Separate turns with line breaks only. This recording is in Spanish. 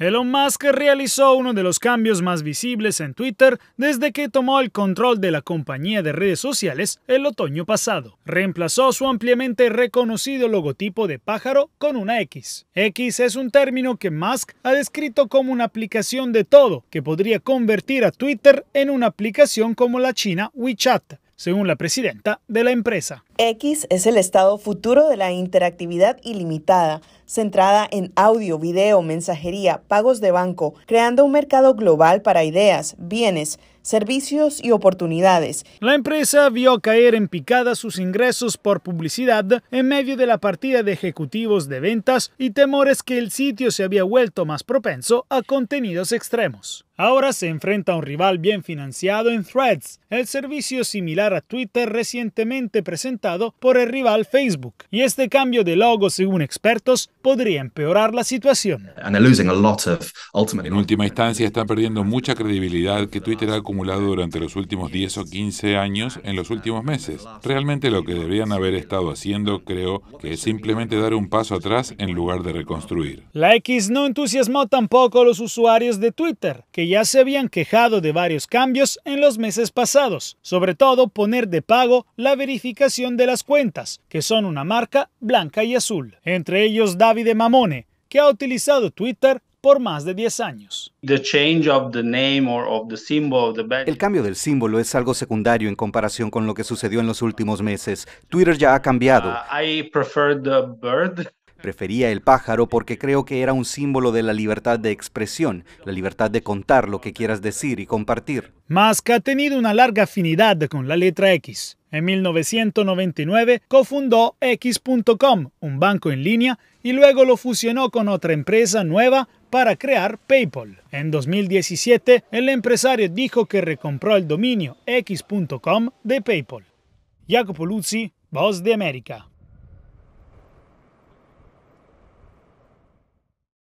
Elon Musk realizó uno de los cambios más visibles en Twitter desde que tomó el control de la compañía de redes sociales el otoño pasado. Reemplazó su ampliamente reconocido logotipo de pájaro con una X. X es un término que Musk ha descrito como una aplicación de todo que podría convertir a Twitter en una aplicación como la china WeChat, según la presidenta de la empresa.
X es el estado futuro de la interactividad ilimitada, centrada en audio, video, mensajería, pagos de banco, creando un mercado global para ideas, bienes, servicios y oportunidades.
La empresa vio caer en picada sus ingresos por publicidad en medio de la partida de ejecutivos de ventas y temores que el sitio se había vuelto más propenso a contenidos extremos. Ahora se enfrenta a un rival bien financiado en Threads, el servicio similar a Twitter recientemente presentado por el rival Facebook. Y este cambio de logo, según expertos, podría empeorar la situación.
En última instancia, están perdiendo mucha credibilidad que Twitter ha acumulado durante los últimos 10 o 15 años en los últimos meses. Realmente lo que deberían haber estado haciendo, creo, que es simplemente dar un paso atrás en lugar de reconstruir.
La X no entusiasmó tampoco a los usuarios de Twitter, que ya se habían quejado de varios cambios en los meses pasados, sobre todo poner de pago la verificación de las cuentas, que son una marca blanca y azul, entre ellos David Mamone, que ha utilizado Twitter por más de 10 años.
El cambio del símbolo es algo secundario en comparación con lo que sucedió en los últimos meses. Twitter ya ha cambiado. Uh, Prefería el pájaro porque creo que era un símbolo de la libertad de expresión, la libertad de contar lo que quieras decir y compartir. Musk
ha tenido una larga afinidad con la letra X. En 1999 cofundó X.com, un banco en línea, y luego lo fusionó con otra empresa nueva para crear PayPal. En 2017, el empresario dijo que recompró el dominio X.com de PayPal. Jacopo Luzzi, Voz de América.